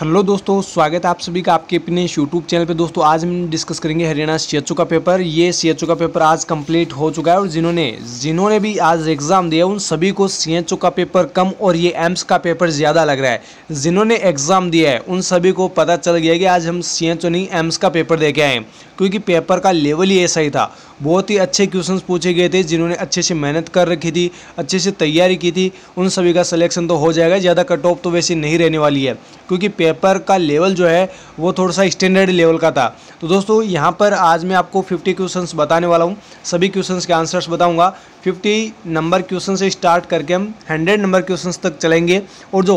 hello दोस्तों स्वागत है आप सभी का आपके अपने यूट्यूब चैनल पे दोस्तों आज हम डिस्कस करेंगे हरियाणा सी एच का पेपर ये सी एच का पेपर आज कंप्लीट हो चुका है और जिन्होंने जिन्होंने भी आज एग्ज़ाम दिया उन सभी को सी एच का पेपर कम और ये एम्स का पेपर ज़्यादा लग रहा है जिन्होंने एग्ज़ाम दिया है उन सभी को पता चल गया कि आज हम सी एच नहीं एम्स का पेपर दे के आए क्योंकि पेपर का लेवल ही ऐसा ही था बहुत ही अच्छे क्वेश्चंस पूछे गए थे जिन्होंने अच्छे से मेहनत कर रखी थी अच्छे से तैयारी की थी उन सभी का सिलेक्शन तो हो जाएगा ज़्यादा कट ऑफ तो वैसे नहीं रहने वाली है क्योंकि पेपर का लेवल जो है वो थोड़ा सा स्टैंडर्ड लेवल का था तो दोस्तों यहाँ पर आज मैं आपको 50 क्वेश्चंस बताने वाला हूँ सभी क्वेश्चंस के आंसर्स बताऊँगा 50 नंबर क्वेश्चन से स्टार्ट करके हम 100 नंबर क्वेश्चंस तक चलेंगे और जो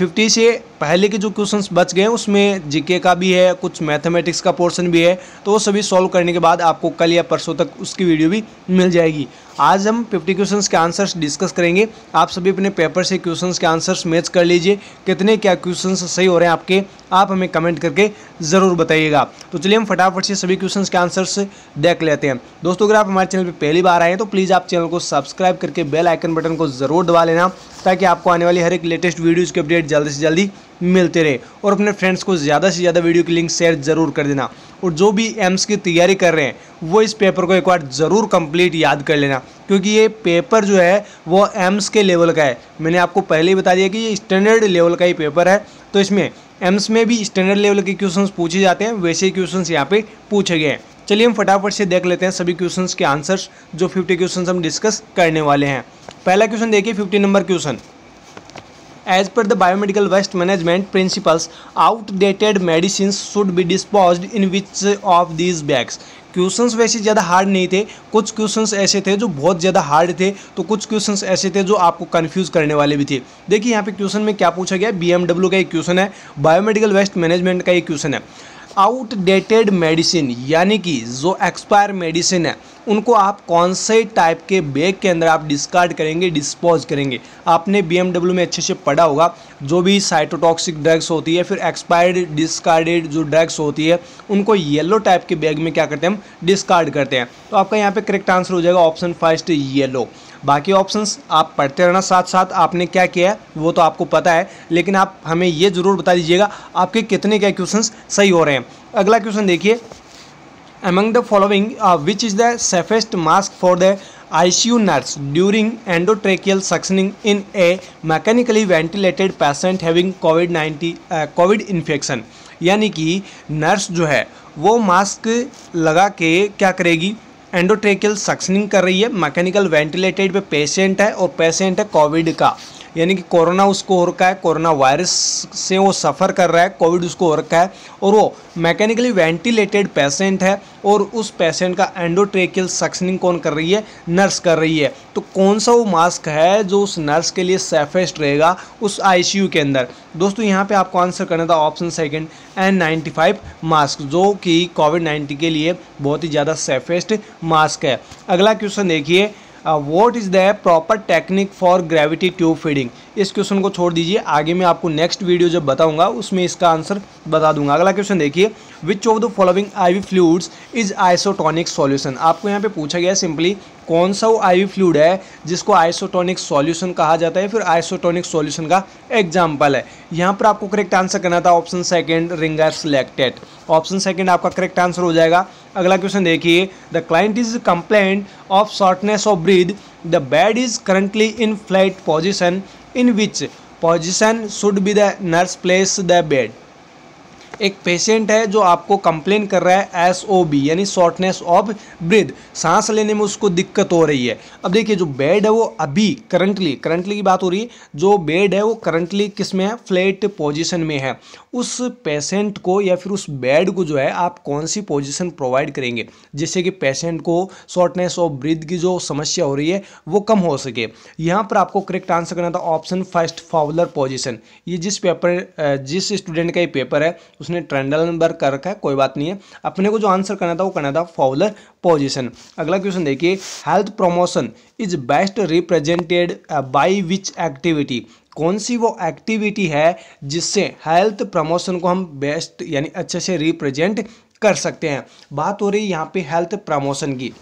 50 से पहले के जो क्वेश्चंस बच गए उसमें जीके का भी है कुछ मैथमेटिक्स का पोर्शन भी है तो वो सभी सॉल्व करने के बाद आपको कल या परसों तक उसकी वीडियो भी मिल जाएगी आज हम 50 क्वेश्चंस के आंसर्स डिस्कस करेंगे आप सभी अपने पेपर से क्वेश्चंस के आंसर्स मैच कर लीजिए कितने क्या क्वेश्चंस सही हो रहे हैं आपके आप हमें कमेंट करके ज़रूर बताइएगा तो चलिए हम फटाफट से सभी क्वेश्चंस के आंसर्स देख लेते हैं दोस्तों अगर आप हमारे चैनल पर पहली बार आए हैं तो प्लीज़ आप चैनल को सब्सक्राइब करके बेल आइकन बटन को ज़रूर दबा लेना ताकि आपको आने वाली हर एक लेटेस्ट वीडियोज़ की अपडेट जल्दी से जल्दी मिलते रहे और अपने फ्रेंड्स को ज़्यादा से ज़्यादा वीडियो की लिंक शेयर ज़रूर कर देना और जो भी एम्स की तैयारी कर रहे हैं वो इस पेपर को एक बार ज़रूर कंप्लीट याद कर लेना क्योंकि ये पेपर जो है वो एम्स के लेवल का है मैंने आपको पहले ही बता दिया कि ये स्टैंडर्ड लेवल का ही पेपर है तो इसमें एम्स में भी स्टैंडर्ड लेवल के क्वेश्चंस पूछे जाते हैं वैसे क्वेश्चन यहाँ पे पूछे गए हैं चलिए हम फटाफट से देख लेते हैं सभी क्वेश्चन के आंसर्स जो फिफ्टी क्वेश्चन हम डिस्कस करने वाले हैं पहला क्वेश्चन देखिए fifty number question as per the biomedical waste management principles outdated medicine should be dispose in which of these bags questions वैसे ज़्यादा हार्ड नहीं थे कुछ क्वेश्चंस ऐसे थे जो बहुत ज़्यादा हार्ड थे तो कुछ क्वेश्चंस ऐसे थे जो आपको कन्फ्यूज करने वाले भी थे देखिए यहाँ पे क्वेश्चन में क्या पूछा गया एमडब्ल्यू का एक क्वेश्चन है बायोमेडिकल वेस्ट मैनेजमेंट का एक क्वेश्चन है आउटडेटेड मेडिसिन यानी कि जो एक्सपायर मेडिसिन है उनको आप कौन से टाइप के बैग के अंदर आप डिस्कार्ड करेंगे डिस्पोज करेंगे आपने बी में अच्छे से पढ़ा होगा जो भी साइटोटॉक्सिक ड्रग्स होती है फिर एक्सपायर्ड डिस्कार्डेड जो ड्रग्स होती है उनको येलो टाइप के बैग में क्या करते हैं हम डिस्कार्ड करते हैं तो आपका यहाँ पे करेक्ट आंसर हो जाएगा ऑप्शन फर्स्ट येलो बाकी ऑप्शंस आप पढ़ते रहना साथ साथ आपने क्या किया है वो तो आपको पता है लेकिन आप हमें ये ज़रूर बता दीजिएगा आपके कितने क्या क्वेश्चंस सही हो रहे हैं अगला क्वेश्चन देखिए among the following uh, which is the safest mask for the ICU nurse during endotracheal suctioning in a mechanically ventilated patient having covid covid uh, covid infection यानी कि नर्स जो है वो मास्क लगा के क्या करेगी एंडोट्रेकियल सक्सनिंग कर रही है मैकेनिकल वेंटिलेटेड पे पेशेंट है और पेशेंट है कोविड का यानी कि कोरोना उसको हो रखा है कोरोना वायरस से वो सफ़र कर रहा है कोविड उसको हो रखा है और वो मैकेनिकली वेंटिलेटेड पेशेंट है और उस पेशेंट का एंडोट्रेकियल सक्सनिंग कौन कर रही है नर्स कर रही है तो कौन सा वो मास्क है जो उस नर्स के लिए सेफेस्ट रहेगा उस आई के अंदर दोस्तों यहाँ पर आपको आंसर करना था option second N ninety five mask जो कि कोविड नाइन्टीन के लिए बहुत ही ज़्यादा सेफेस्ट मास्क है अगला क्वेश्चन देखिए what is the proper technique for gravity tube feeding इस क्वेश्चन को छोड़ दीजिए आगे मैं आपको नेक्स्ट वीडियो जब बताऊंगा उसमें इसका आंसर बता दूंगा अगला क्वेश्चन देखिए which of the following I V fluids is isotonic solution आपको यहाँ पे पूछा गया सिंपली कौन सा वो आई वी फ्लूड है जिसको आइसोटोनिक सॉल्यूशन कहा जाता है फिर आइसोटोनिक सॉल्यूशन का एग्जाम्पल है यहाँ पर आपको करेक्ट आंसर करना था option ring ringer selected option second आपका करेक्ट आंसर हो जाएगा अगला क्वेश्चन देखिए the client is complaint of shortness of breath the bed is currently in flat position in which position should be the nurse place the bed एक patient है जो आपको complain कर रहा है एस ओ बी यानी shortness of breath सांस लेने में उसको दिक्कत हो रही है अब देखिए जो बेड है वो अभी करंटली करंटली की बात हो रही है जो बेड है वो करंटली किस में है फ्लैट पोजिशन में है उस पेशेंट को या फिर उस बेड को जो है आप कौन सी पोजिशन प्रोवाइड करेंगे जिससे कि पेशेंट को शॉर्टनेस ऑफ ब्रिद की जो समस्या हो रही है वो कम हो सके यहाँ पर आपको करेक्ट आंसर करना था ऑप्शन फर्स्ट फाउलर पोजिशन ये जिस पेपर जिस स्टूडेंट का ये पेपर है उसने ट्रेंडल नंबर कर रखा है कोई बात नहीं है अपने को जो आंसर करना था वो करना था फॉलर पोजिशन अगला क्वेश्चन देखिए health promotion is best represented by which activity कौन सी वो एक्टिविटी है जिससे हेल्थ प्रमोशन को हम बेस्ट यानी अच्छे से रिप्रेजेंट कर सकते हैं बात हो रही है यहाँ पे हेल्थ प्रमोशन की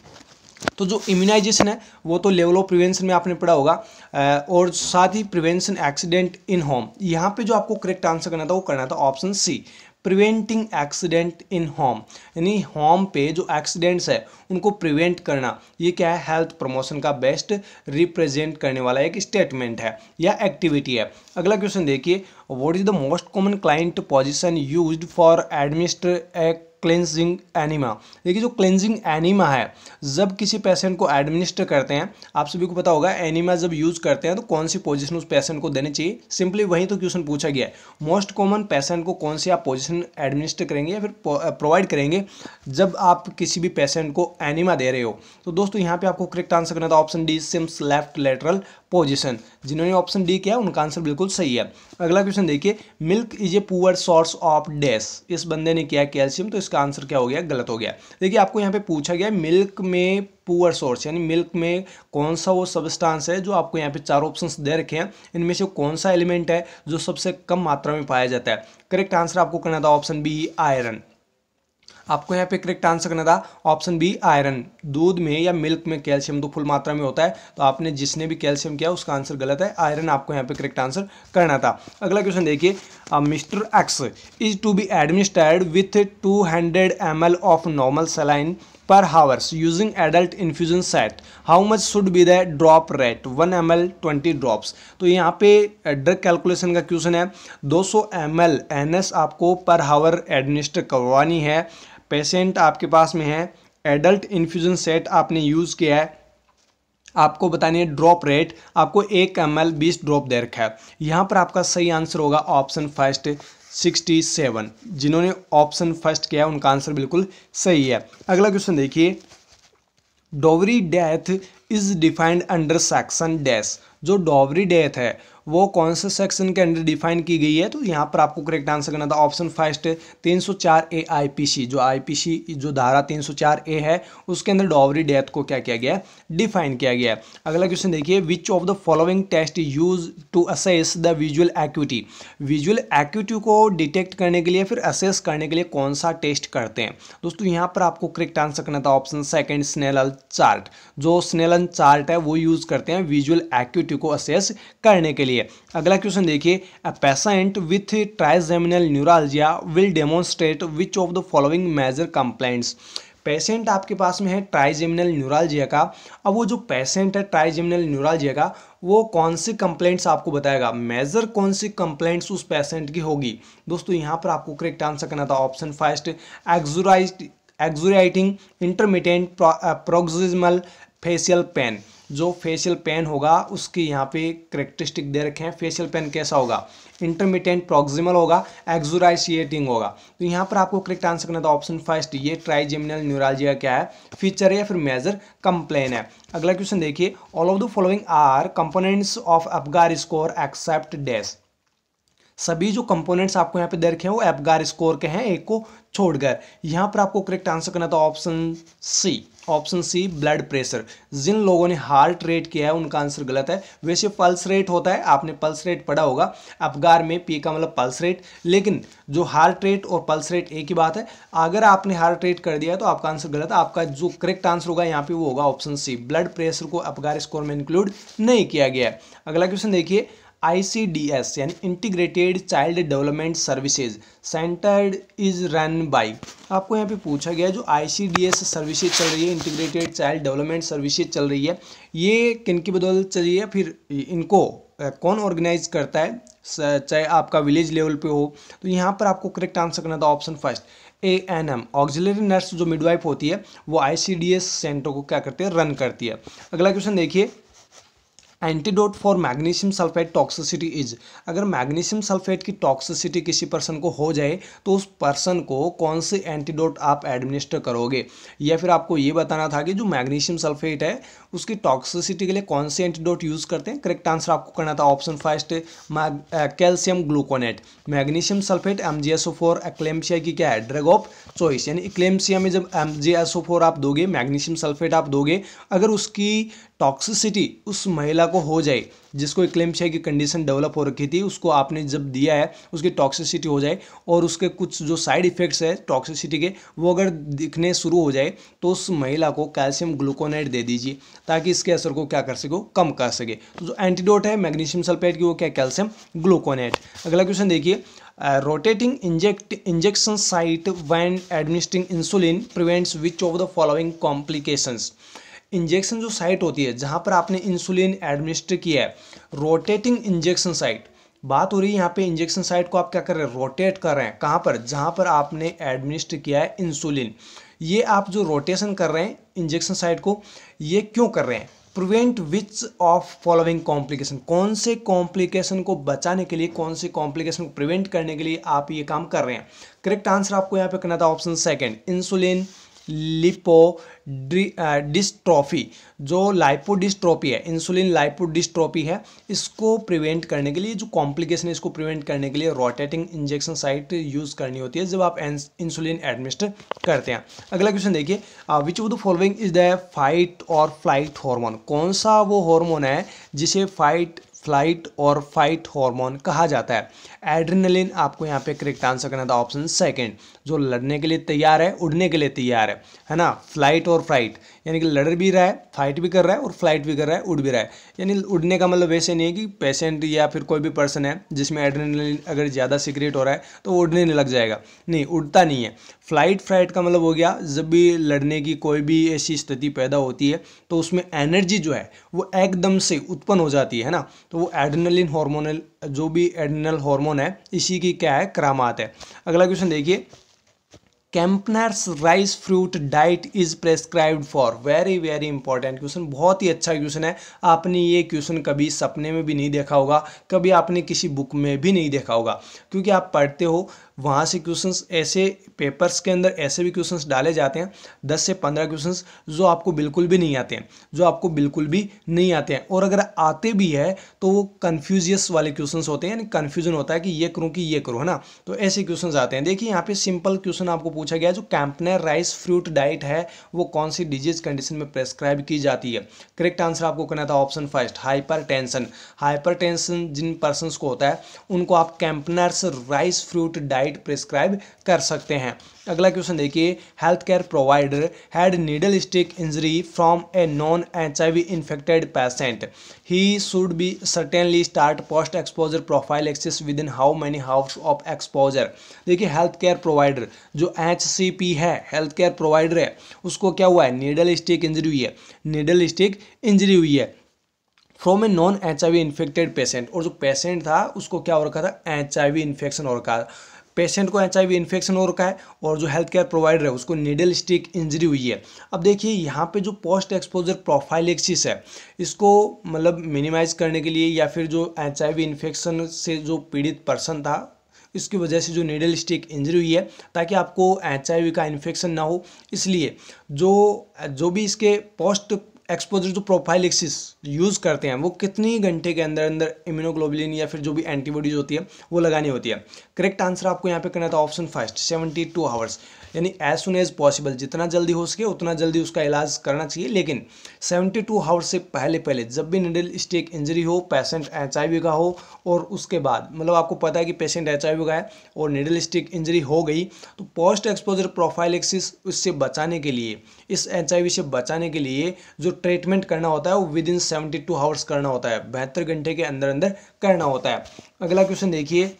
तो जो इम्यूनाइजेशन है वो तो लेवल ऑफ प्रिवेंशन में आपने पढ़ा होगा uh, और साथ ही प्रिवेंशन एक्सीडेंट इन होम यहाँ पे जो आपको करेक्ट आंसर करना था वो करना था option C preventing accident in home यानी होम पे जो एक्सीडेंट्स है उनको प्रिवेंट करना ये क्या है हेल्थ प्रमोशन का बेस्ट रिप्रेजेंट करने वाला एक स्टेटमेंट है या एक्टिविटी है अगला क्वेश्चन देखिए what is the most common client position used for administer cleansing enema देखिए जो क्लेंजिंग एनिमा है जब किसी पेशेंट को एडमिनिस्टर करते हैं आप सभी को पता होगा एनिमा जब यूज़ करते हैं तो कौन सी पोजीशन उस पेशेंट को देनी चाहिए सिंपली वही तो क्वेश्चन पूछा गया है मोस्ट कॉमन पेशेंट को कौन सी आप पोजिशन एडमिनिस्टर करेंगे या फिर प्रोवाइड करेंगे जब आप किसी भी पेशेंट को एनिमा दे रहे हो तो दोस्तों यहाँ पर आपको करेक्ट आंसर करना था option D Sims left lateral position जिन्होंने ऑप्शन डी किया उनका आंसर बिल्कुल सही है अगला क्वेश्चन देखिए milk is a poor source of dash इस बंदे ने किया कैल्शियम तो इस इसका आंसर क्या हो गया गलत हो गया देखिए आपको यहाँ पे पूछा गया मिल्क में पुअर सोर्स यानी मिल्क में कौन सा वो सबस्टांस है जो आपको यहाँ पे चार ऑप्शंस दे रखे हैं इनमें से कौन सा एलिमेंट है जो सबसे कम मात्रा में पाया जाता है करेक्ट आंसर आपको करना था ऑप्शन बी आयरन आपको यहाँ पे करेक्ट आंसर करना था ऑप्शन बी आयरन दूध में या मिल्क में कैल्शियम तो फुल मात्रा में होता है तो आपने जिसने भी कैल्शियम किया उसका आंसर गलत है आयरन आपको यहाँ पे करेक्ट आंसर करना था अगला क्वेश्चन देखिए mister X is to be administered with two hundred M L of normal saline hours using adult infusion set how much should be the drop rate one M L twenty drop तो यहाँ पे drug calculation का question है दो सौ M L N S आपको पर हावर administer करवानी है पेशेंट आपके पास में है एडल्ट इन्फ्यूज़न सेट आपने यूज़ किया है आपको बतानी है ड्रॉप रेट आपको एक एम एल बीस ड्रॉप दे रखा है यहाँ पर आपका सही आंसर होगा ऑप्शन फर्स्ट सिक्सटी सेवन जिन्होंने ऑप्शन फर्स्ट किया है उनका आंसर बिल्कुल सही है अगला क्वेश्चन देखिए dowry death is defined under section dash जो डॉवरी डेथ है वो कौन से सेक्शन के अंडर डिफाइन की गई है तो यहाँ पर आपको करेक्ट आंसर करना था ऑप्शन फर्स्ट तीन सौ चार ए आई पी सी जो आई पी सी जो धारा तीन सौ चार ए है उसके अंदर डॉवरी डेथ को क्या किया गया है डिफाइन किया गया है अगला क्वेश्चन देखिए which of the following test use to assess the visual acuity visual acuity को डिटेक्ट करने के लिए फिर असेस करने के लिए कौन सा टेस्ट करते हैं दोस्तों यहाँ पर आपको करेक्ट आंसर करना था ऑप्शन सेकेंड स्नेल चार्ट जो स्नेलन चार्ट है वो यूज़ करते हैं विजुअल एक्विटी पॉसिबिलिटी को असेस करने के लिए अगला क्वेश्चन देखिए a patient with trigeminal neuralgia will demonstrate which of the following major complaints patient आपके पास में है ट्राइजेमिनल न्यूरालजिया का अब वो जो पेशेंट है ट्राइजेमिनल न्यूरालजिया का वो कौन सी कंप्लेंट्स आपको बताएगा मेजर कौन सी कंप्लेंट्स उस पेशेंट की होगी दोस्तों यहाँ पर आपको करेक्ट आंसर करना था option first excruciate excruciating intermittent proximal facial pain जो फेशियल पेन होगा उसकी यहाँ पे करेक्टरिस्टिक दे रखे हैं फेशियल पेन कैसा होगा इंटरमीडियंट प्रोक्सिमल होगा एक्जोराइसिएटिंग होगा तो यहाँ पर आपको करेक्ट आंसर करना था ऑप्शन फर्स्ट ये ट्राइजेमिनल न्यूरालजिया क्या है फीचर है या फिर मेजर कंप्लेन है अगला क्वेश्चन देखिए all of the following are components of Apgar score except dash सभी जो कंपोनेंट्स आपको यहाँ पे दे रखे हैं वो एपगार स्कोर के हैं एक को छोड़कर यहाँ पर आपको करेक्ट आंसर करना था option C option C blood pressure जिन लोगों ने हार्ट रेट किया है उनका आंसर गलत है वैसे पल्स रेट होता है आपने पल्स रेट पढ़ा होगा अफगार में पी का मतलब पल्स रेट लेकिन जो हार्ट रेट और पल्स रेट एक ही बात है अगर आपने हार्ट रेट कर दिया तो आपका आंसर गलत है आपका जो करेक्ट आंसर होगा यहाँ पे वो होगा ऑप्शन सी ब्लड प्रेशर को अफगार स्कोर में इंक्लूड नहीं किया गया अगला क्वेश्चन देखिए ICDS यानी integrated child development services centered is run by आपको यहाँ पे पूछा गया जो आईसीडीएस सर्विसेज चल रही है इंटीग्रेटेड चाइल्ड डेवलपमेंट सर्विसेज चल रही है ये किन की बदौलत चल रही है फिर इनको कौन ऑर्गेनाइज करता है चाहे आपका विलेज लेवल पे हो तो यहाँ पर आपको करेक्ट आंसर करना था option first A N M auxiliary nurse जो मिडवाइफ होती है वो एस सेंटर को क्या करती है रन करती है अगला क्वेश्चन देखिए antidote for magnesium sulphate toxicity is अगर मैग्नीशियम सल्फेट की टॉक्सिसिटी किसी पर्सन को हो जाए तो उस पर्सन को कौन से एंटीडोट आप एडमिनिस्टर करोगे या फिर आपको ये बताना था कि जो मैग्नीशियम सल्फेट है उसकी टॉक्सिसिटी के लिए कौन से एंटीडोट यूज़ करते हैं करेक्ट आंसर आपको करना था option first calcium gluconate magnesium sulphate M G S O four eclampsia की क्या है ड्रग ऑफ चॉइस यानी एक्लेम्सिया में जब M G S O four आप दोगे मैग्नीशियम सल्फेट आप दोगे अगर उसकी टॉक्सिसिटी उस महिला को हो जाए जिसको एक क्लेम की कंडीशन डेवलप हो रखी थी उसको आपने जब दिया है उसकी टॉक्सिसिटी हो जाए और उसके कुछ जो साइड इफेक्ट्स है टॉक्सिसिटी के वो अगर दिखने शुरू हो जाए तो उस महिला को कैल्शियम ग्लूकोनेट दे दीजिए ताकि इसके असर को क्या कर सके कम कर सके तो जो एंटीडोट है मैग्नीशियम सल्फेट की वो क्या कैल्शियम ग्लूकोनेट अगला क्वेश्चन देखिए rotating inject injection site when administering insulin prevents which of the following complications injection जो साइट होती है जहाँ पर आपने इंसुलिन एडमिनिस्टर किया है रोटेटिंग इंजेक्शन साइट बात हो रही है यहाँ पे इंजेक्शन साइट को आप क्या कर रहे हैं रोटेट कर रहे हैं कहाँ पर जहाँ पर आपने एडमिनिस्टर किया है इंसुलिन ये आप जो रोटेशन कर रहे हैं इंजेक्शन साइट को ये क्यों कर रहे हैं prevent which of following complication कौन से कॉम्प्लिकेशन को बचाने के लिए कौन से कॉम्प्लिकेशन को प्रिवेंट करने के लिए आप ये काम कर रहे हैं करेक्ट आंसर आपको यहाँ पे करना था option second insulin lipodystrophy जो लाइपोडिस्ट्रॉपी है इंसुलिन लाइपोडिस्ट्रॉपी है इसको प्रिवेंट करने के लिए जो कॉम्प्लिकेशन है इसको प्रिवेंट करने के लिए रोटेटिंग इंजेक्शन साइट यूज़ करनी होती है जब आप इंसुलिन एडमिनिस्टर करते हैं अगला क्वेश्चन देखिए which of the following is the fight or flight hormone कौन सा वो हॉर्मोन है जिसे फाइट फ्लाइट और फाइट हॉर्मोन कहा जाता है एड्रिनलिन आपको यहाँ पे करेक्ट आंसर करना था ऑप्शन सेकंड जो लड़ने के लिए तैयार है उड़ने के लिए तैयार है है ना फ्लाइट और फ्लाइट यानी कि लड़ भी रहा है फाइट भी कर रहा है और फ्लाइट भी कर रहा है उड़ भी रहा है यानी उड़ने का मतलब वैसे नहीं है कि पेशेंट या फिर कोई भी पर्सन है जिसमें एड्रेनलिन अगर ज़्यादा सिक्रेट हो रहा है तो वो उड़ने लग जाएगा नहीं उड़ता नहीं है फ्लाइट फ्लाइट का मतलब हो गया जब भी लड़ने की कोई भी ऐसी स्थिति पैदा होती है तो उसमें एनर्जी जो है वो एकदम से उत्पन्न हो जाती है ना तो वो एड्रेनलिन हार्मोनल जो भी एडनल हार्मोन है इसी की क्या है करामात है अगला क्वेश्चन देखिए Kempner's rice fruit diet is prescribed for very very important question बहुत ही अच्छा क्वेश्चन है आपने ये क्वेश्चन कभी सपने में भी नहीं देखा होगा कभी आपने किसी बुक में भी नहीं देखा होगा क्योंकि आप पढ़ते हो वहाँ से क्वेश्चंस ऐसे पेपर्स के अंदर ऐसे भी क्वेश्चंस डाले जाते हैं दस से पंद्रह क्वेश्चंस जो आपको बिल्कुल भी नहीं आते हैं जो आपको बिल्कुल भी नहीं आते हैं और अगर आते भी है तो वो कन्फ्यूजियस वाले क्वेश्चन होते हैं यानी कन्फ्यूजन होता है कि ये करूँ कि ये करूँ है ना तो ऐसे क्वेश्चन आते हैं देखिए यहाँ पर सिंपल क्वेश्चन आपको पूछा गया जो कैंपनर राइस फ्रूट डाइट है वो कौन सी डिजीज कंडीशन में प्रेस्क्राइब की जाती है करेक्ट आंसर आपको करना था ऑप्शन फर्स्ट हाइपर टेंशन जिन पर्सन को होता है उनको आप Kempner's rice fruit diet diet prescribe कर सकते हैं अगला क्वेश्चन देखिए health care provider had needle stick injury from a non H I V infected patient he should be certainly start post exposure prophylaxis within how many hours of exposure देखिए health care provider जो H C P है health care provider है उसको क्या हुआ है needle stick injury हुई है नीडल स्टिक इंजरी हुई है from a non H I V infected patient और जो पेशेंट था उसको क्या हो रखा था एच आई वी इन्फेक्शन हो रखा था पेशेंट को एच आई इन्फेक्शन हो रखा है और जो हेल्थ केयर प्रोवाइडर है उसको नीडल स्टिक इंजरी हुई है अब देखिए यहाँ पे जो पोस्ट एक्सपोजर प्रोफाइलेक्सिस है इसको मतलब मिनिमाइज करने के लिए या फिर जो एच आई इन्फेक्शन से जो पीड़ित पर्सन था इसकी वजह से जो नीडल स्टिक इंजरी हुई है ताकि आपको एच का इन्फेक्शन ना हो इसलिए जो जो भी इसके post exposure profile prophylaxis use करते हैं वो कितनी घंटे के अंदर अंदर इम्यूनोग्लोबुलिन या फिर जो भी एंटीबॉडीज़ होती है वो लगानी होती है करेक्ट आंसर आपको यहाँ पे करना था option first seventy two hours यानी एज सुन एज पॉसिबल जितना जल्दी हो सके उतना जल्दी उसका इलाज करना चाहिए लेकिन 72 टू हावर्स से पहले पहले जब भी निडल स्टेक इंजरी हो पेशेंट एच का हो और उसके बाद मतलब आपको पता है कि पेशेंट एच का है और निडल स्टिक इंजरी हो गई तो पोस्ट एक्सपोजर प्रोफाइलेक्सिस उससे बचाने के लिए इस एच से बचाने के लिए जो ट्रीटमेंट करना होता है वो within seventy two hours करना होता है बहत्तर घंटे के अंदर अंदर करना होता है अगला क्वेश्चन देखिए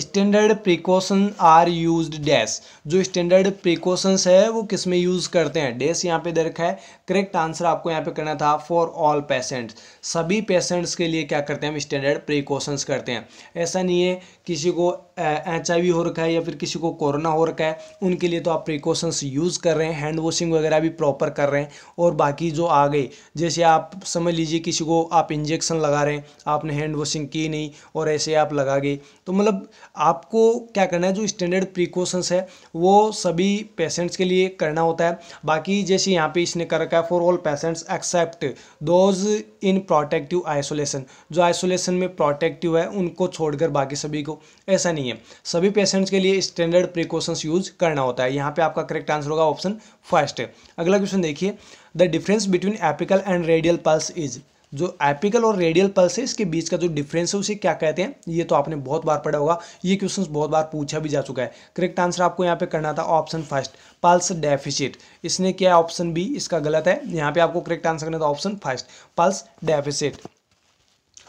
standard precaution are use dash जो स्टैंडर्ड प्रिकॉशंस है वो किस में यूज़ करते हैं डैश यहाँ पे दे रखा है करेक्ट आंसर आपको यहाँ पे करना था फॉर ऑल पेशेंट्स सभी पेशेंट्स के लिए क्या करते हैं हम स्टैंडर्ड प्रिकॉशंस करते हैं ऐसा नहीं है किसी को एच आई हो रखा है या फिर किसी को कोरोना हो रखा है उनके लिए तो आप प्रिकॉशंस यूज़ कर रहे हैं हैंड वॉशिंग वगैरह भी प्रॉपर कर रहे हैं और बाकी जो आ गए जैसे आप समझ लीजिए किसी को आप इंजेक्शन लगा रहे हैं आपने हैंड वॉशिंग की नहीं और ऐसे आप लगा गए तो मतलब आपको क्या करना है जो स्टैंडर्ड प्रिकॉशंस है वो सभी पेशेंट्स के लिए करना होता है बाकी जैसे यहाँ पे इसने कर रखा है for all patients except those in protective isolation जो आइसोलेशन में प्रोटेक्टिव है उनको छोड़कर बाकी सभी को ऐसा नहीं है सभी पेशेंट्स के लिए स्टैंडर्ड प्रिकॉशंस यूज करना होता है यहाँ पे आपका करेक्ट आंसर होगा ऑप्शन फर्स्ट अगला क्वेश्चन देखिए the difference between apical and radial pulse is जो एपिकल और रेडियल पल्स है इसके बीच का जो डिफरेंस है उसे क्या कहते हैं ये तो आपने बहुत बार पढ़ा होगा ये क्वेश्चन बहुत बार पूछा भी जा चुका है करेक्ट आंसर आपको यहाँ पे करना था ऑप्शन फर्स्ट पल्स डेफिसिट इसने क्या है ऑप्शन बी इसका गलत है यहाँ पे आपको करेक्ट आंसर करना था ऑप्शन फर्स्ट पल्स डेफिसिट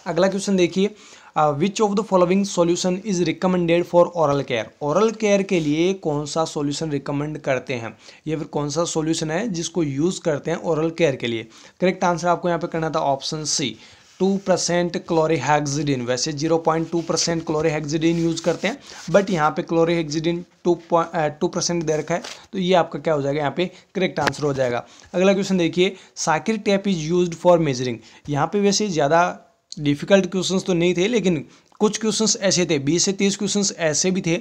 अगला क्वेश्चन देखिए which of the following solution is recommended for oral care oral care के लिए कौन सा सोल्यूशन रिकमेंड करते हैं या फिर कौन सा सोल्यूशन है जिसको यूज़ करते हैं ओरल केयर के लिए करेक्ट आंसर आपको यहाँ पे करना था option C two percent chlorhexidine वैसे zero point two percent chlorhexidine use करते हैं बट यहाँ पे chlorhexidine two point two percent दे रखा है तो ये आपका क्या हो जाएगा यहाँ पे करेक्ट आंसर हो जाएगा अगला क्वेश्चन देखिए Shakir tape is used for measuring यहाँ पे वैसे ज़्यादा डिफ़िकल्ट क्वेश्चंस तो नहीं थे लेकिन कुछ क्वेश्चंस ऐसे थे 20 से 30 क्वेश्चंस ऐसे भी थे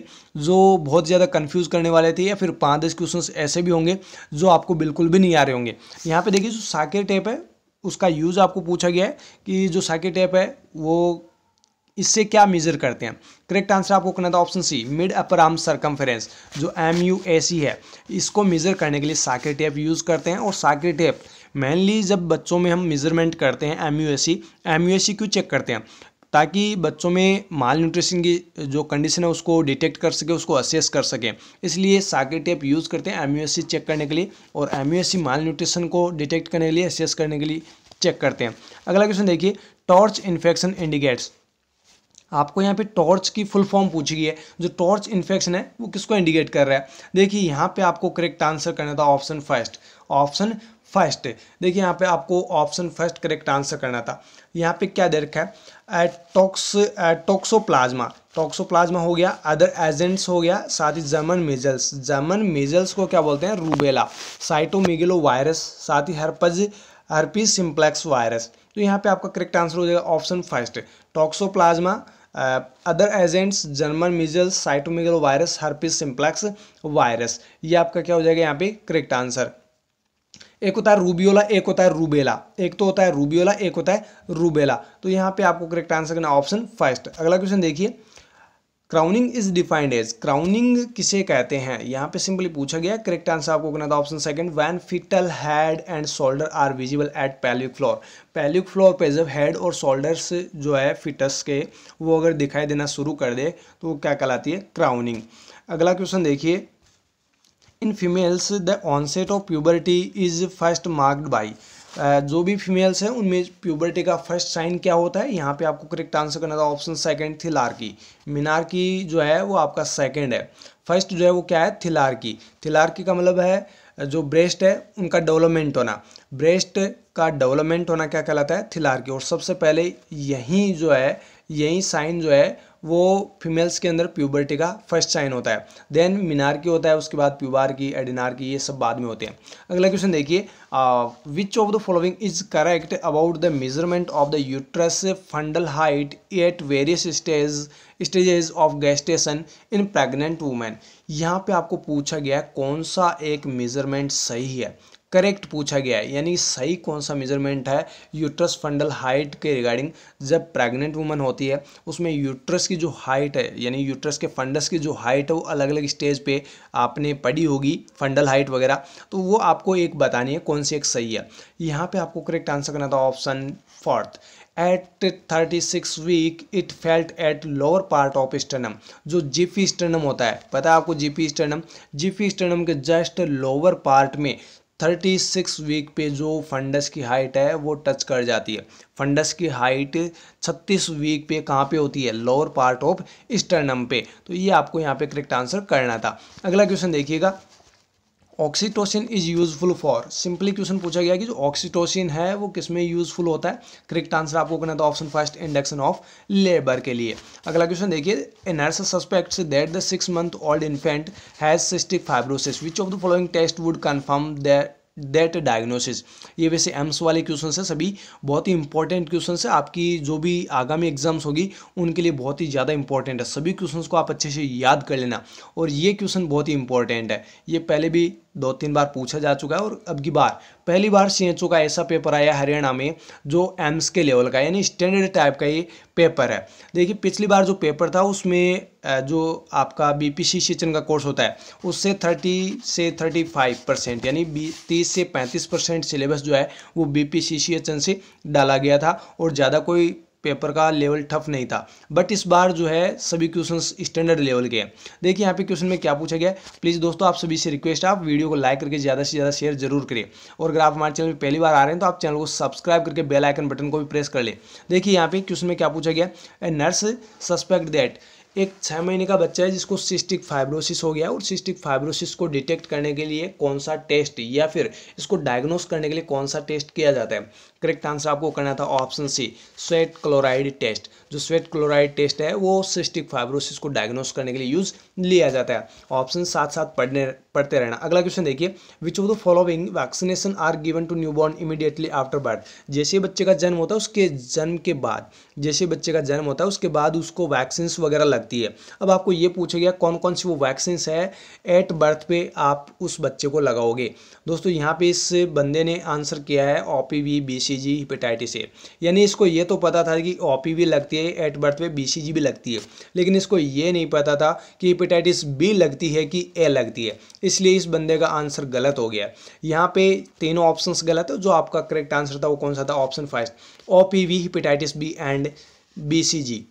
जो बहुत ज़्यादा कंफ्यूज करने वाले थे या फिर पाँच दस क्वेश्चंस ऐसे भी होंगे जो आपको बिल्कुल भी नहीं आ रहे होंगे यहाँ पे देखिए जो साके टेप है उसका यूज़ आपको पूछा गया है कि जो साके टेप है वो इससे क्या मेजर करते हैं करेक्ट आंसर आपको करना था option C mid upper arm circumference जो एम यू ए सी है इसको मेजर करने के लिए साके टेप यूज़ करते हैं और साके टेप मेनली जब बच्चों में हम मेज़रमेंट करते हैं एम यू एम यू क्यों चेक करते हैं ताकि बच्चों में माल न्यूट्रिशन की जो कंडीशन है उसको डिटेक्ट कर सके उसको असेस कर सके इसलिए साके टेप यूज़ करते हैं एम चेक करने के लिए और एम माल न्यूट्रिशन को डिटेक्ट करने के लिए असेस करने के लिए चेक करते हैं अगला क्वेश्चन देखिए टॉर्च इन्फेक्शन इंडिकेट्स आपको यहाँ पे टॉर्च की फुल फॉर्म पूछी गई है जो टॉर्च इन्फेक्शन है वो किसको इंडिकेट कर रहा है देखिए यहाँ पे आपको करेक्ट आंसर करना था ऑप्शन फर्स्ट ऑप्शन फर्स्ट देखिए यहाँ पे आपको ऑप्शन फर्स्ट करेक्ट आंसर करना था यहाँ पे क्या दे रखा है टॉक्स टॉक्सोप्लाज्मा टॉक्सोप्लाज्मा हो गया अदर एजेंट्स हो गया साथ ही जर्मन मेजल्स जर्मन मेजल्स को क्या बोलते हैं रूबेला साइटोमेगेलो वायरस साथ ही हरपज हर्पीज सिम्प्लेक्स वायरस तो यहाँ पे आपका करेक्ट आंसर हो जाएगा option first toxoplasma other agents German measles cytomegalovirus herpes simplex virus ये आपका क्या हो जाएगा यहाँ पे करेक्ट आंसर एक होता है रूबियोला एक होता है रूबेला एक तो होता है रूबियोला एक होता है रूबेला तो यहाँ पे आपको करेक्ट आंसर करना ऑप्शन फर्स्ट अगला क्वेश्चन देखिए crowning is defined as crowning किसे कहते हैं यहाँ पे सिंपली पूछा गया करेक्ट आंसर आपको करना था option second when fetal head and shoulder are visible at pelvic floor pelvic floor पे जब हेड और शोल्डर्स जो है फिटस के वो अगर दिखाई देना शुरू कर दे तो क्या कहलाती है क्राउनिंग अगला क्वेश्चन देखिए in females the onset of puberty is first marked by जो भी फीमेल्स हैं उनमें प्यूबर्टी का फर्स्ट साइन क्या होता है यहाँ पे आपको करेक्ट आंसर करना था ऑप्शन सेकंड थिलार्की मिनार्की जो है वो आपका सेकंड है फर्स्ट जो है वो क्या है थिलार्की थिलार्की का मतलब है जो ब्रेस्ट है उनका डेवलपमेंट होना ब्रेस्ट का डेवलपमेंट होना क्या कहलाता है थिलार्की और सबसे पहले यहीं जो है यहीं साइन जो है वो फीमेल्स के अंदर प्यूबर्टी का फर्स्ट साइन होता है देन मीनार की होता है उसके बाद प्यूबार की एडिनार की ये सब बाद में होते हैं अगला क्वेश्चन देखिए which of the following is correct about the measurement of the uterus fundal height at various stage stages of gestation in pregnant women यहाँ पे आपको पूछा गया है कौन सा एक मेजरमेंट सही है करेक्ट पूछा गया है यानी सही कौन सा मेजरमेंट है यूट्रस फंडल हाइट के रिगार्डिंग जब प्रेग्नेंट वुमन होती है उसमें यूट्रस की जो हाइट है यानी यूट्रस के फंडस की जो हाइट है वो अलग अलग स्टेज पे आपने पढ़ी होगी फंडल हाइट वगैरह तो वो आपको एक बतानी है कौन सी एक सही है यहाँ पर आपको करेक्ट आंसर करना था option fourth at thirty six week it felt at lower part of sternum जो जीपी स्टर्नम होता है पता है आपको जीपी स्टर्नम जीपी स्टर्नम के जस्ट लोअर पार्ट में थर्टी सिक्स वीक पे जो फंडस की हाइट है वो टच कर जाती है फंडस की हाइट छत्तीस वीक पे कहाँ पे होती है लोअर पार्ट ऑफ स्टर्नम पे तो ये आपको यहाँ पे करेक्ट आंसर करना था अगला क्वेश्चन देखिएगा oxytocin is useful for simply question पूछा गया कि जो ऑक्सीटोसिन है वो किस में यूज़फुल होता है करेक्ट आंसर आपको करना था option first induction of labour के लिए अगला क्वेश्चन देखिए a nurse suspect that the six month old infant has cystic fibrosis which of the following test would confirm that that diagnosis ये वैसे एम्स वाले क्वेश्चन है सभी बहुत ही इंपॉर्टेंट क्वेश्चन है आपकी जो भी आगामी एग्जाम्स होगी उनके लिए बहुत ही ज़्यादा इंपॉर्टेंट है सभी क्वेश्चन को आप अच्छे से याद कर लेना और ये क्वेश्चन बहुत ही इंपॉर्टेंट है ये पहले भी दो तीन बार पूछा जा चुका है और अब की बार पहली बार सी का ऐसा पेपर आया हरियाणा में जो एम्स के लेवल का यानी स्टैंडर्ड टाइप का ये पेपर है देखिए पिछली बार जो पेपर था उसमें जो आपका बी पी सी सिचन का कोर्स होता है उससे थर्टी से थर्टी फाइव परसेंट यानी तीस से पैंतीस परसेंट सिलेबस जो है वो बी पी सी एन से डाला गया था और ज़्यादा कोई पेपर का लेवल टफ नहीं था बट इस बार जो है सभी क्वेश्चन स्टैंडर्ड लेवल के हैं देखिए यहाँ पे क्वेश्चन में क्या पूछा गया प्लीज़ दोस्तों आप सभी से रिक्वेस्ट आप वीडियो को लाइक करके ज़्यादा से ज़्यादा शेयर जरूर करें और अगर आप हमारे चैनल पर पहली बार आ रहे हैं तो आप चैनल को सब्सक्राइब करके बेल आइकन बटन को भी प्रेस कर लें देखिए यहाँ पे क्वेश्चन में क्या पूछा गया ए नर्स सस्पेक्ट दैट एक छः महीने का बच्चा है जिसको सिस्टिक फाइब्रोसिस हो गया और सिस्टिक फाइब्रोसिस को डिटेक्ट करने के लिए कौन सा टेस्ट या फिर इसको डायग्नोस करने के लिए कौन सा टेस्ट किया जाता है करेक्ट आंसर आपको करना था option C sweat chloride test जो स्वेट क्लोराइड टेस्ट है वो सिस्टिक फाइब्रोसिस को डायग्नोस करने के लिए यूज लिया जाता है ऑप्शन साथ साथ पढ़ने पढ़ते रहना अगला क्वेश्चन देखिए which of the following vaccination are given to newborn immediately after birth जैसे बच्चे का जन्म होता है उसके जन्म के बाद जैसे बच्चे का जन्म होता है उसके बाद उसको वैक्सीन वगैरह लगती है अब आपको ये पूछा गया कौन कौन सी वो वैक्सीन है एट बर्थ पे आप उस बच्चे को लगाओगे दोस्तों यहाँ पे इस बंदे ने आंसर किया है O P V B BCG hepatitis A यानी इसको ये तो पता था कि ओपी भी लगती है एट बर्थ पे बीसीजी भी लगती है लेकिन इसको ये नहीं पता था कि हिपेटाइटिस बी लगती है कि ए लगती है इसलिए इस बंदे का आंसर गलत हो गया यहाँ पे तीनों ऑप्शंस गलत है जो आपका करेक्ट आंसर था वो कौन सा था option five O P V hepatitis B and B C G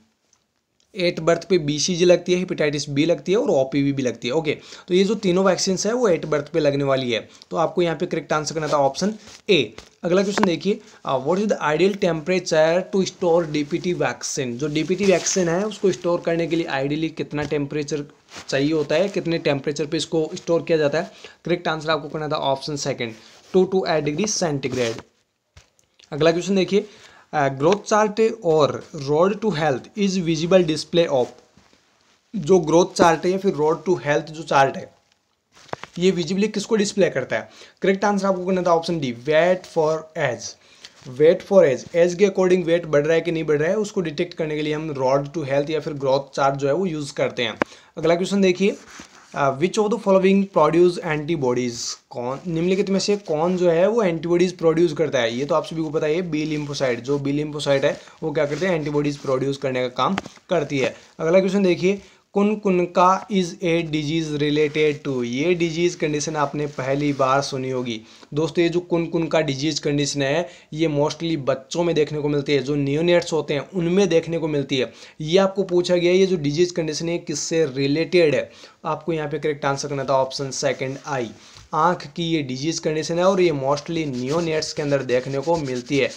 at birth पे बीसीजी लगती है हेपेटाइटिस बी लगती है और ओपीवी भी लगती है ओके तो ये जो तीनों वैक्सीन है वो एट बर्थ पे लगने वाली है तो आपको यहाँ पे करेक्ट आंसर करना था ऑप्शन ए अगला क्वेश्चन देखिए what is the ideal temperature to store DPT vaccine जो डीपीटी वैक्सीन है उसको स्टोर करने के लिए आइडियली कितना टेम्परेचर चाहिए होता है कितने टेम्परेचर पे इसको स्टोर किया जाता है करेक्ट आंसर आपको करना था option second two to eight degree centigrade अगला क्वेश्चन देखिए ग्रोथ चार्ट और road to health is visible display of जो ग्रोथ चार्ट है या फिर रोड टू हेल्थ जो चार्ट है ये विजिबली किसको डिस्प्ले करता है करेक्ट आंसर आपको करना था option D weight for age weight for age age के अकॉर्डिंग वेट बढ़ रहा है कि नहीं बढ़ रहा है उसको डिटेक्ट करने के लिए हम रॉड टू हेल्थ या फिर ग्रोथ चार्ट जो है वो यूज़ करते हैं अगला क्वेश्चन देखिए which of the following produce antibodies कौन निम्नलिखित में से कौन जो है वो एंटीबॉडीज़ प्रोड्यूस करता है ये तो आप सभी को पता है बी लिम्फोसाइट जो बी लिम्फोसाइट है वो क्या करते हैं एंटीबॉडीज़ प्रोड्यूस करने का काम करती है अगला क्वेश्चन देखिए कुन कुन का is a disease related to ये डिजीज़ कंडीशन आपने पहली बार सुनी होगी दोस्तों ये जो कुन कुन का डिजीज़ कंडीशन है ये मोस्टली बच्चों में देखने को मिलती है जो न्यूनेट्स होते हैं उनमें देखने को मिलती है ये आपको पूछा गया ये जो डिजीज़ कंडीशन है किससे रिलेटेड है आपको यहाँ पे करेक्ट आंसर करना था ऑप्शन सेकेंड आई आँख की ये डिजीज़ कंडीशन है और ये मोस्टली न्योनेट्स के अंदर देखने को मिलती है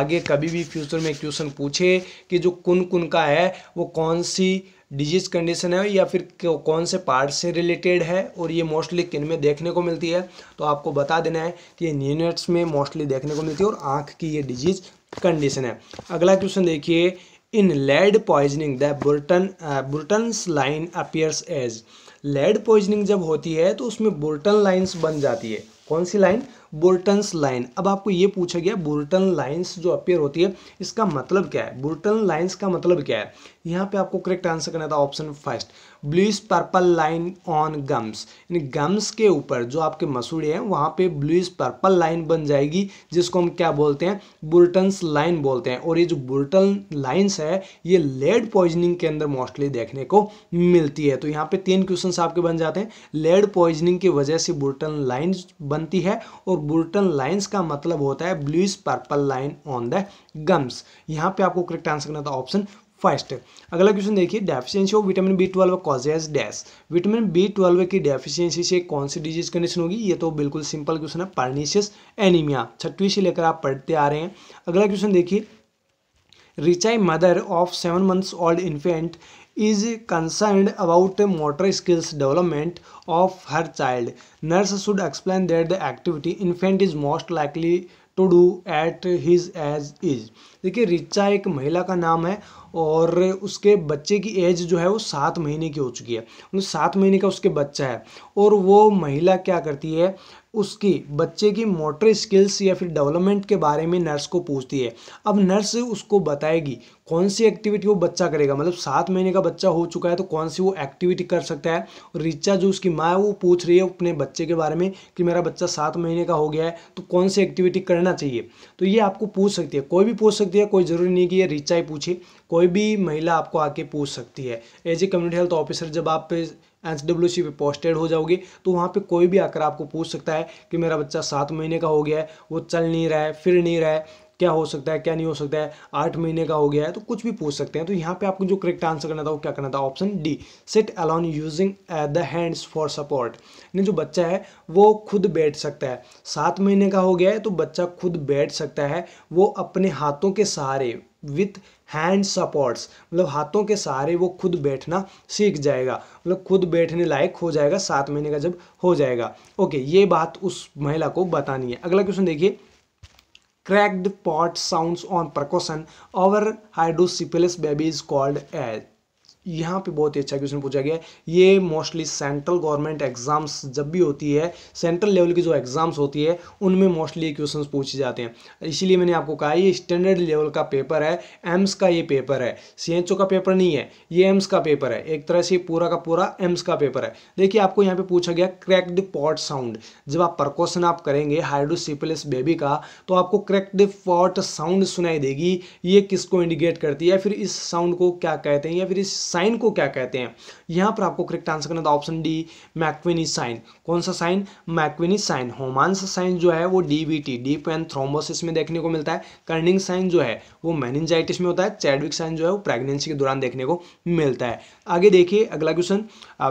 आगे कभी भी फ्यूचर में क्वेश्चन पूछे कि जो कुन कुन का है वो कौन सी डिजीज़ कंडीशन है या फिर कौन से पार्ट से रिलेटेड है और ये मोस्टली किन में देखने को मिलती है तो आपको बता देना है कि ये न्यूनेट्स में मोस्टली देखने को मिलती है और आँख की ये डिजीज़ कंडीशन है अगला क्वेश्चन देखिए in lead poisoning the Burton Burton's line appears as lead poisoning जब होती है तो उसमें बुलटन लाइन्स बन जाती है कौन सी लाइन बुर्टन्स लाइन अब आपको ये पूछा गया बुलटन लाइन्स जो अपेयर होती है इसका मतलब क्या है बुलटन लाइंस का मतलब क्या है यहाँ पे आपको करेक्ट आंसर करना था option first bluish purple line on gums in gums के ऊपर जो आपके मसूड़े हैं वहाँ पे ब्लूइश पर्पल लाइन बन जाएगी जिसको हम क्या बोलते हैं बुलटन्स लाइन बोलते हैं और ये जो बुलटन लाइन्स है ये लेड पॉइजनिंग के अंदर मोस्टली देखने को मिलती है तो यहाँ पे तीन क्वेश्चन आपके बन जाते हैं लेड पॉइजनिंग की वजह से बुलटन लाइन बनती है और बुलटन लाइन्स का मतलब होता है bluish purple line on the gums यहाँ पे आपको करेक्ट आंसर करना था ऑप्शन फर्स्ट अगला क्वेश्चन देखिए deficiency of vitamin B twelve causes dash vitamin B twelve की डेफिशिएंसी से कौन सी डिजीज कंडीशन होगी ये तो बिल्कुल सिंपल क्वेश्चन है पार्नीशियस एनीमिया छठवीं से लेकर आप पढ़ते आ रहे हैं अगला क्वेश्चन देखिए Richa mother of seven months old infant is concern about motor skills development of her child nurse should explain that the activity infant is most likely to do at his age is देखिए रिचा एक महिला का नाम है और उसके बच्चे की एज जो है वो सात महीने की हो चुकी है मतलब सात महीने का उसके बच्चा है और वो महिला क्या करती है उसकी बच्चे की मोटर स्किल्स या फिर डेवलपमेंट के बारे में नर्स को पूछती है अब नर्स उसको बताएगी कौन सी एक्टिविटी वो बच्चा करेगा मतलब सात महीने का बच्चा हो चुका है तो कौन सी वो एक्टिविटी कर सकता है और रिचा जो उसकी माँ है वो पूछ रही है अपने बच्चे के बारे में कि मेरा बच्चा सात महीने का हो गया है तो कौन सी एक्टिविटी करना चाहिए तो ये आपको पूछ सकती है कोई भी पूछ सकती है सकती है कोई ज़रूरी नहीं कि ये रिचाई पूछे कोई भी महिला आपको आके पूछ सकती है as a community health officer जब आप एन सी पे पोस्टेड हो जाओगे तो वहाँ पे कोई भी आकर आपको पूछ सकता है कि मेरा बच्चा सात महीने का हो गया है वो चल नहीं रहा है फिर नहीं रहा है क्या हो सकता है क्या नहीं हो सकता है आठ महीने का हो गया है तो कुछ भी पूछ सकते हैं तो यहाँ पे आपको जो करेक्ट आंसर करना था वो क्या करना था option D sit alone using the hands for support यानी जो बच्चा है वो खुद बैठ सकता है सात महीने का हो गया है तो बच्चा खुद बैठ सकता है वो अपने हाथों के सहारे विथ हैंड सपोर्ट्स मतलब हाथों के सहारे वो खुद बैठना सीख जाएगा मतलब खुद बैठने लायक हो जाएगा सात महीने का जब हो जाएगा ओके ये बात उस महिला को बतानी है अगला क्वेश्चन देखिए cracked pot sounds on percussion, our hydrocephalus baby is called as यहाँ पे बहुत ही अच्छा क्वेश्चन पूछा गया है ये मोस्टली सेंट्रल गवर्नमेंट एग्जाम्स जब भी होती है सेंट्रल लेवल की जो एग्जाम्स होती है उनमें मोस्टली क्वेश्चन पूछे जाते हैं इसीलिए मैंने आपको कहा ये स्टैंडर्ड लेवल का पेपर है एम्स का ये पेपर है सी का पेपर नहीं है ये एम्स का पेपर है एक तरह से पूरा का पूरा एम्स का पेपर है देखिए आपको यहाँ पे पूछा गया क्रैक्ड पॉट साउंड जब आप प्रकोशन आप करेंगे हाइड्रोसिपलिस बेबी का तो आपको क्रैक्ड पॉट साउंड सुनाई देगी ये किसको इंडिकेट करती है फिर इस साउंड को क्या कहते हैं या फिर इस साइन को क्या कहते हैं यहाँ पर आपको करेक्ट आंसर करना था ऑप्शन डी मैक्विनी साइन कौन सा sign Macewen sign Homans sign जो है वो डीबीटी डीप एंड थ्रोम्बोसिस में देखने को मिलता है कर्निंग साइन जो है वो मैनिंजाइटिस में होता है चैडविक साइन जो है वो प्रेगनेंसी के दौरान देखने को मिलता है आगे देखिए अगला question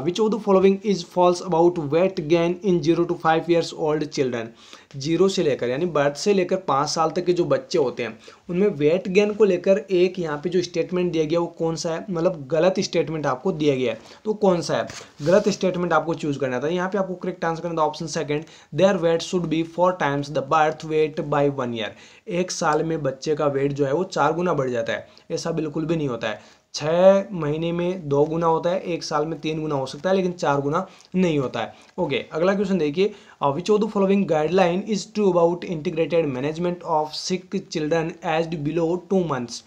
which of the following is false about weight gain in zero to five years old children zero से लेकर यानी बर्थ से लेकर पाँच साल तक के जो बच्चे होते हैं उनमें वेट गेन को लेकर एक यहाँ पे जो स्टेटमेंट दिया गया वो कौन सा है मतलब गलत स्टेटमेंट आपको दिया गया है तो कौन सा है गलत स्टेटमेंट आपको चूज करना था तो यहाँ पे आपको करेक्ट आंसर करना था option second their weight should be four times the birth weight by one year एक साल में बच्चे का वेट जो है वो चार गुना बढ़ जाता है ऐसा बिल्कुल भी नहीं होता है छः महीने में दो गुना होता है एक साल में तीन गुना हो सकता है लेकिन चार गुना नहीं होता है ओके अगला क्वेश्चन देखिए which of the following guideline is true about integrated management of sick children age below two months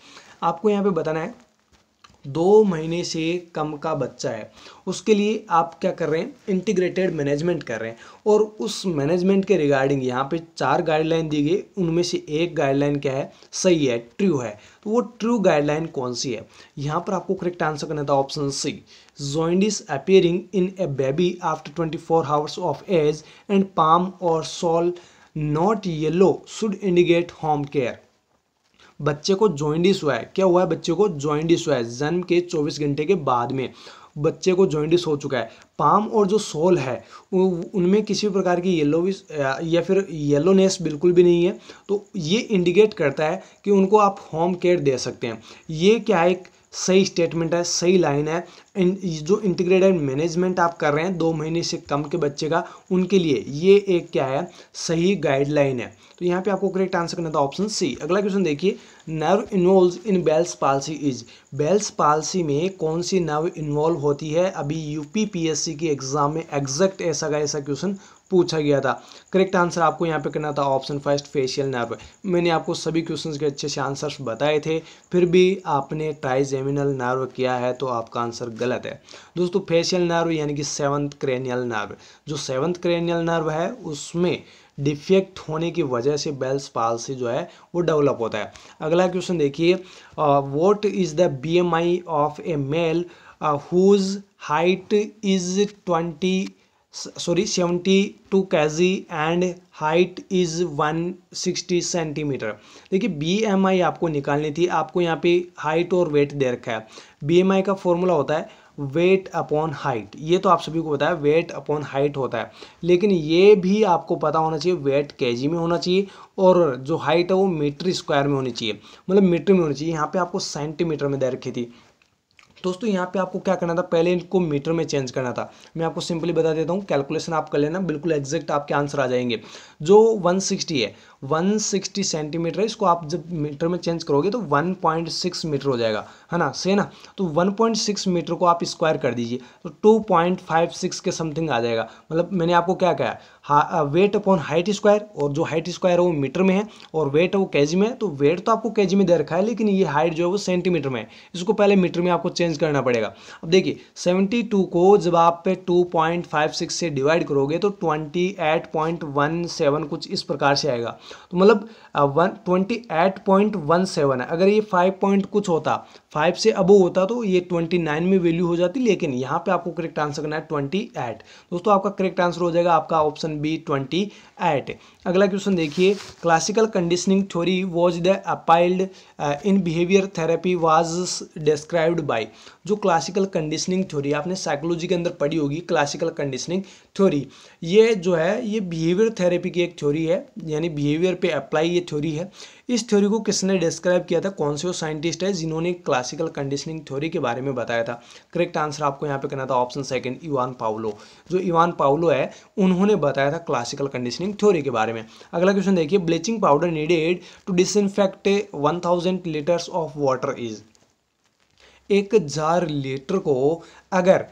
आपको यहाँ पे बताना है दो महीने से कम का बच्चा है उसके लिए आप क्या कर रहे हैं इंटीग्रेटेड मैनेजमेंट कर रहे हैं और उस मैनेजमेंट के रिगार्डिंग यहाँ पे चार गाइडलाइन दी गई उनमें से एक गाइडलाइन क्या है सही है ट्रू है तो वो ट्रू गाइडलाइन कौन सी है यहाँ पर आपको करेक्ट आंसर करना था option C jaundice appearing in a baby after twenty four hours of age and palm और sole not yellow should indicate home care बच्चे को जॉइंडिस हुआ है क्या हुआ है बच्चे को जॉइंडिस हुआ है जन्म के चौबीस घंटे के बाद में बच्चे को जॉइंडिस हो चुका है पाम और जो सोल है उनमें किसी भी प्रकार की येलो या फिर येलोनेस बिल्कुल भी नहीं है तो ये इंडिकेट करता है कि उनको आप होम केयर दे सकते हैं ये क्या है एक सही स्टेटमेंट है सही लाइन है इन जो इंटीग्रेटेड मैनेजमेंट आप कर रहे हैं दो महीने से कम के बच्चे का उनके लिए ये एक क्या है सही गाइडलाइन है तो यहाँ पे आपको करेक्ट आंसर करना था ऑप्शन सी अगला क्वेश्चन देखिए nerve involve in Bell's palsy is Bell's palsy में कौन सी नर्व इन्वॉल्व होती है अभी यूपीपीएससी की एग्जाम में एग्जैक्ट ऐसा का ऐसा क्वेश्चन पूछा गया था करेक्ट आंसर आपको यहाँ पे करना था ऑप्शन फर्स्ट फेशियल नर्व मैंने आपको सभी क्वेश्चन के अच्छे से आंसर्स बताए थे फिर भी आपने ट्राइजेमिनल नर्व किया है तो आपका आंसर गलत है दोस्तों फेशियल नर्व यानी कि सेवन्थ क्रेनियल नर्व जो सेवन्थ क्रेनियल नर्व है उसमें डिफेक्ट होने की वजह से बेल्स पालसी जो है वो डेवलप होता है अगला क्वेश्चन देखिए what is the B of a male whose height is twenty sorry two K G and height is one sixty centimetre देखिए बीएमआई आपको निकालनी थी आपको यहाँ पे हाइट और वेट दे रखा है बीएमआई का फॉर्मूला होता है वेट अपॉन हाइट ये तो आप सभी को पता है वेट अपॉन हाइट होता है लेकिन ये भी आपको पता होना चाहिए वेट जी में होना चाहिए और जो हाइट है वो मीटर स्क्वायर में होनी चाहिए मतलब मीटर में होनी चाहिए यहाँ पे आपको सेंटीमीटर में दे रखी थी दोस्तों यहाँ पे आपको क्या करना था पहले इनको मीटर में चेंज करना था मैं आपको सिंपली बता देता हूँ कैलकुलेशन आप कर लेना बिल्कुल एग्जैक्ट आपके आंसर आ जाएंगे जो 160 है 160 सेंटीमीटर है इसको आप जब मीटर में चेंज करोगे तो 1.6 मीटर हो जाएगा है ना से ना तो 1.6 मीटर को आप स्क्वायर कर दीजिए तो 2.56 के समथिंग आ जाएगा मतलब मैंने आपको क्या कहा वेट अपॉन हाइट स्क्वायर और जो हाइट स्क्वायर है वो मीटर में है और वेट है वो के में है तो वेट तो आपको के में दे रखा है लेकिन ये हाइट जो है वो सेंटीमीटर में है इसको पहले मीटर में आपको चेंज करना पड़ेगा अब देखिए सेवेंटी टू को जब आप पे टू पॉइंट फाइव सिक्स से डिवाइड करोगे तो twenty eight point one seven कुछ इस प्रकार से आएगा तो मतलब one twenty eight point one seven है अगर ये फाइव पॉइंट कुछ होता फाइव से अबो होता तो ये ट्वेंटी नाइन में वैल्यू हो जाती लेकिन यहाँ पे आपको करेक्ट आंसर करना है ट्वेंटी एट दोस्तों आपका करेक्ट आंसर हो जाएगा आपका ऑप्शन बी ट्वेंटी एट अगला क्वेश्चन देखिए classical conditioning theory was the applied in behaviour therapy was described by जो क्लासिकल कंडीशनिंग थ्योरी आपने साइकोलॉजी के अंदर पढ़ी होगी क्लासिकल कंडीशनिंग थ्योरी ये जो है ये बिहेवियर थेरेपी की एक थ्योरी है यानी बिहेवियर पे अप्लाई ये थ्योरी है इस थ्योरी को किसने डिस्क्राइब किया था कौन से वो साइंटिस्ट है जिन्होंने क्लासिकल कंडीशनिंग थ्योरी के बारे में बताया था करेक्ट आंसर आपको यहाँ पे करना था ऑप्शन सेकंड इवान पाउलो जो इवान पाउलो है उन्होंने बताया था क्लासिकल कंडीशनिंग थ्योरी के बारे में अगला क्वेश्चन देखिए bleaching powder needed to dis one litres of water is एक जार लीटर को अगर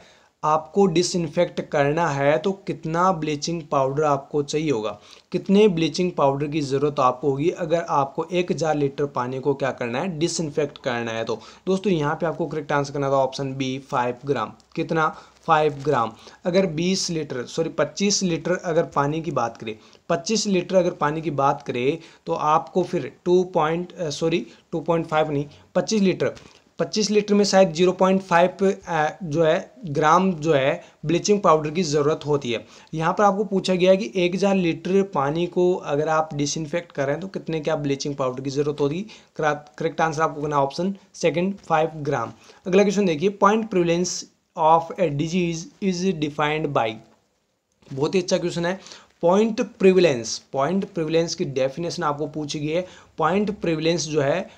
आपको डिसइनफेक्ट करना है तो कितना ब्लीचिंग पाउडर आपको चाहिए होगा कितने ब्लीचिंग पाउडर की ज़रूरत आपको होगी अगर आपको एक हज़ार लीटर पानी को क्या करना है डिसइनफेक्ट करना है तो दोस्तों यहाँ पे आपको करेक्ट आंसर करना था ऑप्शन बी फाइव ग्राम कितना फाइव ग्राम अगर बीस लीटर सॉरी पच्चीस लीटर अगर पानी की बात करें पच्चीस लीटर अगर पानी की बात करें तो आपको फिर two point sorry two point five नहीं पच्चीस लीटर 25 लीटर में शायद 0.5 जो है ग्राम जो है ब्लीचिंग पाउडर की ज़रूरत होती है यहाँ पर आपको पूछा गया है कि एक हज़ार लीटर पानी को अगर आप डिसइनफेक्ट कर रहे हैं तो कितने क्या ब्लीचिंग पाउडर की ज़रूरत होगी करेक्ट आंसर आपको करना ऑप्शन सेकेंड फाइव ग्राम अगला क्वेश्चन देखिए point prevalence of a disease is defined by बहुत ही अच्छा क्वेश्चन है पॉइंट प्रिविलेंस पॉइंट प्रिविलेंस की डेफिनेशन आपको पूछी गई है पॉइंट प्रिविलेंस जो है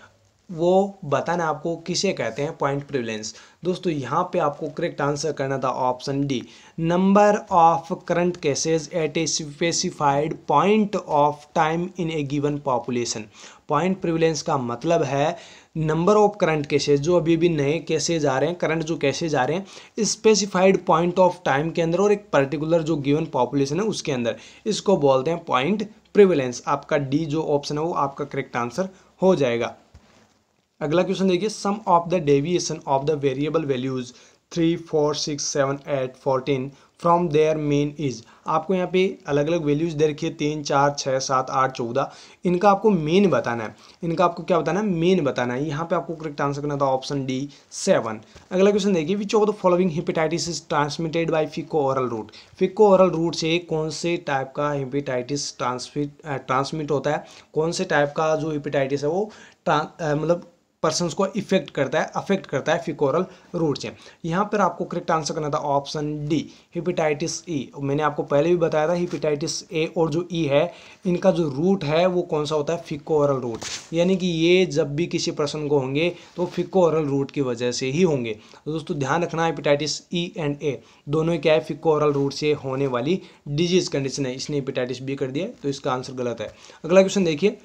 वो बताना आपको किसे कहते हैं पॉइंट प्रिवलेंस दोस्तों यहाँ पे आपको करेक्ट आंसर करना था option D number of current cases at a specified point of time in a given population point prevalence का मतलब है नंबर ऑफ करंट केसेज जो अभी भी नए केसेज आ रहे हैं करंट जो केसेज आ रहे हैं स्पेसिफाइड पॉइंट ऑफ टाइम के अंदर और एक पर्टिकुलर जो गिवन पॉपुलेशन है उसके अंदर इसको बोलते हैं पॉइंट प्रिविलेंस आपका डी जो ऑप्शन है वो आपका करेक्ट आंसर हो जाएगा अगला क्वेश्चन देखिए sum of the deviation of the variable values three four six seven eight fourteen from their mean is आपको यहाँ पे अलग अलग वैल्यूज दे रखी है तीन चार छः सात आठ चौदह इनका आपको मेन बताना है इनका आपको क्या बताना है मेन बताना है यहाँ पे आपको करेक्ट आंसर करना था ऑप्शन डी सेवन अगला क्वेश्चन देखिए which of the following hepatitis is transmitted by faeco oral route faeco oral route से कौन से टाइप का हेपेटाइटिस ट्रांसमिट ट्रांसमिट होता है कौन से टाइप का जो हेपेटाइटिस है वो मतलब पर्सन को इफेक्ट करता है अफेक्ट करता है फिकोरल रूट से यहाँ पर आपको करेक्ट आंसर करना था ऑप्शन डी हिपेटाइटिस ई मैंने आपको पहले भी बताया था हिपेटाइटिस ए और जो ई e है इनका जो रूट है वो कौन सा होता है फिकोरल रूट यानी कि ये जब भी किसी पर्सन को होंगे तो फिकोरल रूट की वजह से ही होंगे तो दोस्तों ध्यान रखना हिपेटाइटिस ई एंड ए दोनों क्या है फिकोरल रूट से होने वाली डिजीज कंडीशन है इसने हिपेटाइटिस बी कर दिया तो इसका आंसर गलत है अगला क्वेश्चन देखिए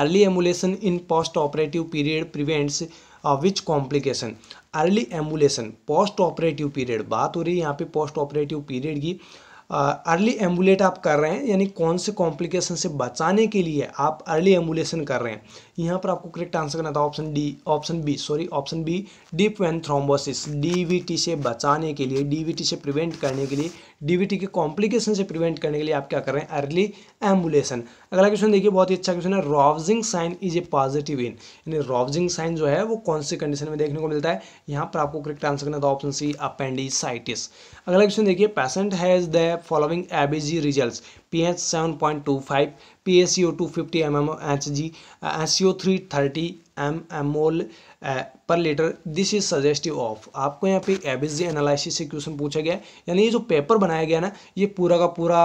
early ambulation in post operative period prevents which complication early ambulation post operative period बात हो रही है यहाँ पे पोस्ट ऑपरेटिव पीरियड की अर्ली uh, एम्बुलेट आप कर रहे हैं यानी कौन से कॉम्प्लिकेशन से बचाने के लिए आप अर्ली एम्बुलेशन कर रहे हैं यहाँ पर आपको करेक्ट आंसर करना था option D option B sorry option B deep vein thrombosis DVT से बचाने के लिए डीवीटी से प्रिवेंट करने के लिए डीवीटी के कॉम्प्लिकेशन से प्रिवेंट करने के लिए आप क्या कर रहे हैं अर्ली एम्बुलेशन अगला क्वेश्चन देखिए बहुत ही अच्छा क्वेश्चन है Rovsing sign is a positive in यानी रॉवजिंग साइन जो है वो कौन सी कंडीशन में देखने को मिलता है यहाँ पर आपको करेक्ट आंसर करना था ऑप्शन सी अपेंडिसाइटिस अगला क्वेश्चन देखिए patient has the following ABG result P H seven point two five P S C O two fifty M M H G S C O three thirty M mol per litre this is suggestive of आपको यहाँ पे एबिजी analysis से question पूछा गया है यानी ये जो पेपर बनाया गया ना ये पूरा का पूरा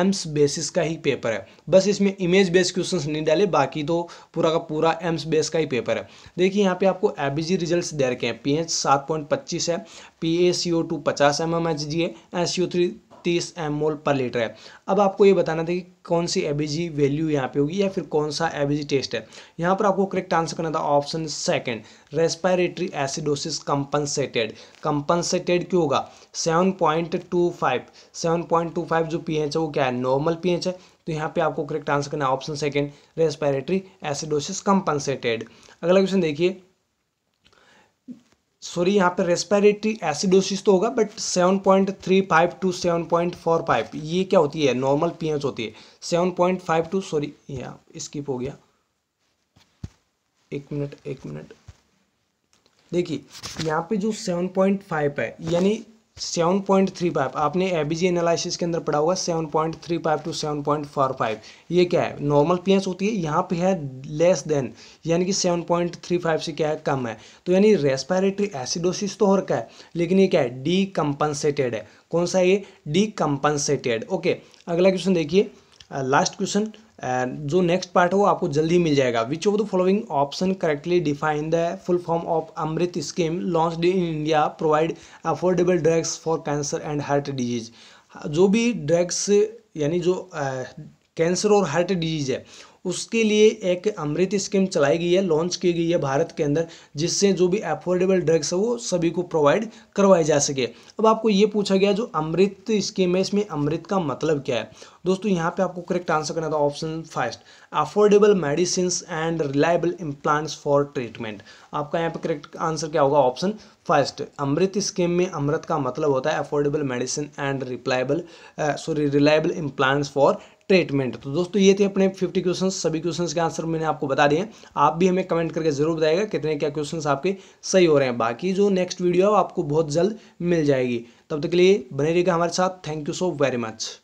एम्स बेसिस का ही पेपर है बस इसमें इमेज बेस्ड क्वेश्चंस नहीं डाले बाकी तो पूरा का पूरा एम्स बेस का ही पेपर है देखिए यहाँ पे आपको एबीजी रिजल्ट्स दे रखे हैं पी एच सात पॉइंट पच्चीस है P A C O two पचास एम एम एच जी है एस सी ओ थ्री तीस एम मोल पर लीटर है अब आपको ये बताना था कि कौन सी एबीजी वैल्यू यहाँ पे होगी या फिर कौन सा एबीजी टेस्ट है यहाँ पर आपको करेक्ट आंसर करना था option second respiratory acidosis compensated compensated क्यों होगा seven point two five seven point two five जो पी है वो क्या है नॉर्मल पी है तो यहाँ पे आपको करेक्ट आंसर करना है option second respiratory acidosis compensated अगला क्वेश्चन देखिए सॉरी यहाँ पे रेस्पिरेटरी एसिडोसिस तो होगा बट 7.35 टू 7.45 ये क्या होती है नॉर्मल पीएच होती है 7.5 टू सॉरी यहाँ स्किप हो गया एक मिनट एक मिनट देखिए यहाँ पे जो 7.5 है यानी सेवन पॉइंट थ्री फाइव आपने एबीजी एनालिसिस के अंदर पढ़ा होगा seven point three five to seven point four five ये क्या है नॉर्मल पीएच होती है यहाँ पे है लेस देन यानी कि सेवन पॉइंट थ्री फाइव से क्या है कम है तो यानी रेस्पायरेटरी एसिडोसिस तो हो रखा है लेकिन ये क्या है डी कंपनसेटेड है कौन सा ये डी कंपनसेटेड ओके अगला क्वेश्चन देखिए लास्ट uh, क्वेश्चन जो नेक्स्ट पार्ट है वो आपको जल्दी मिल जाएगा which of the following option correctly define the full form of AMRIT scheme launch in India provide affordable drugs for cancer and heart disease जो भी ड्रग्स यानी जो कैंसर और हार्ट डिजीज है उसके लिए एक अमृत स्कीम चलाई गई है लॉन्च की गई है भारत के अंदर जिससे जो भी अफोर्डेबल ड्रग्स है वो सभी को प्रोवाइड करवाई जा सके अब आपको ये पूछा गया जो अमृत स्कीम है इसमें अमृत का मतलब क्या है दोस्तों यहाँ पे आपको करेक्ट आंसर करना था option first affordable medicine and reliable implants for treatment आपका यहाँ पे करेक्ट आंसर क्या होगा ऑप्शन फर्स्ट अमृत स्कीम में अमृत का मतलब होता है affordable medicine and replyable sorry reliable implants for treatment तो दोस्तों ये थे अपने फिफ्टी क्वेश्चन सभी क्वेश्चन के आंसर मैंने आपको बता दिए आप भी हमें कमेंट करके ज़रूर बताएगा कितने क्या क्वेश्चन आपके सही हो रहे हैं बाकी जो नेक्स्ट वीडियो है आपको बहुत जल्द मिल जाएगी तब तक के लिए बने रहिएगा हमारे साथ thank you so very much